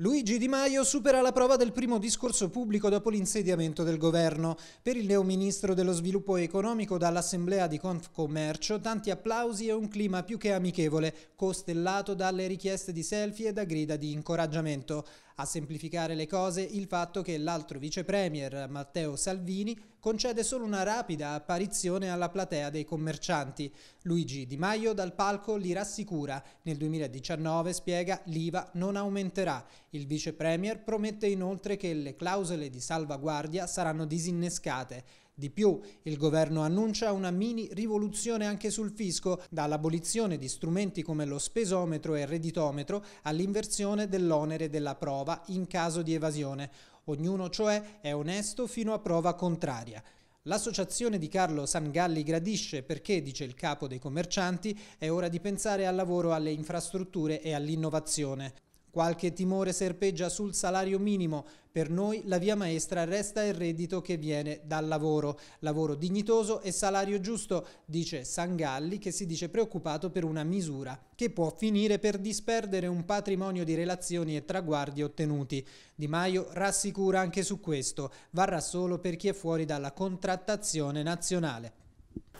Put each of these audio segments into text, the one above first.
Luigi Di Maio supera la prova del primo discorso pubblico dopo l'insediamento del governo. Per il neo ministro dello sviluppo economico dall'assemblea di Confcommercio tanti applausi e un clima più che amichevole, costellato dalle richieste di selfie e da grida di incoraggiamento. A semplificare le cose il fatto che l'altro vice premier Matteo Salvini concede solo una rapida apparizione alla platea dei commercianti. Luigi Di Maio dal palco li rassicura. Nel 2019 spiega l'IVA non aumenterà. Il vice premier promette inoltre che le clausole di salvaguardia saranno disinnescate. Di più, il governo annuncia una mini rivoluzione anche sul fisco, dall'abolizione di strumenti come lo spesometro e il redditometro all'inversione dell'onere della prova in caso di evasione. Ognuno cioè è onesto fino a prova contraria. L'associazione di Carlo Sangalli gradisce perché, dice il capo dei commercianti, è ora di pensare al lavoro, alle infrastrutture e all'innovazione. Qualche timore serpeggia sul salario minimo, per noi la via maestra resta il reddito che viene dal lavoro. Lavoro dignitoso e salario giusto, dice Sangalli che si dice preoccupato per una misura che può finire per disperdere un patrimonio di relazioni e traguardi ottenuti. Di Maio rassicura anche su questo, varrà solo per chi è fuori dalla contrattazione nazionale.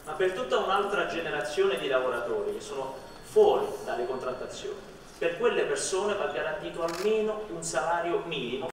Ma per tutta un'altra generazione di lavoratori che sono fuori dalle contrattazioni per quelle persone va garantito almeno un salario minimo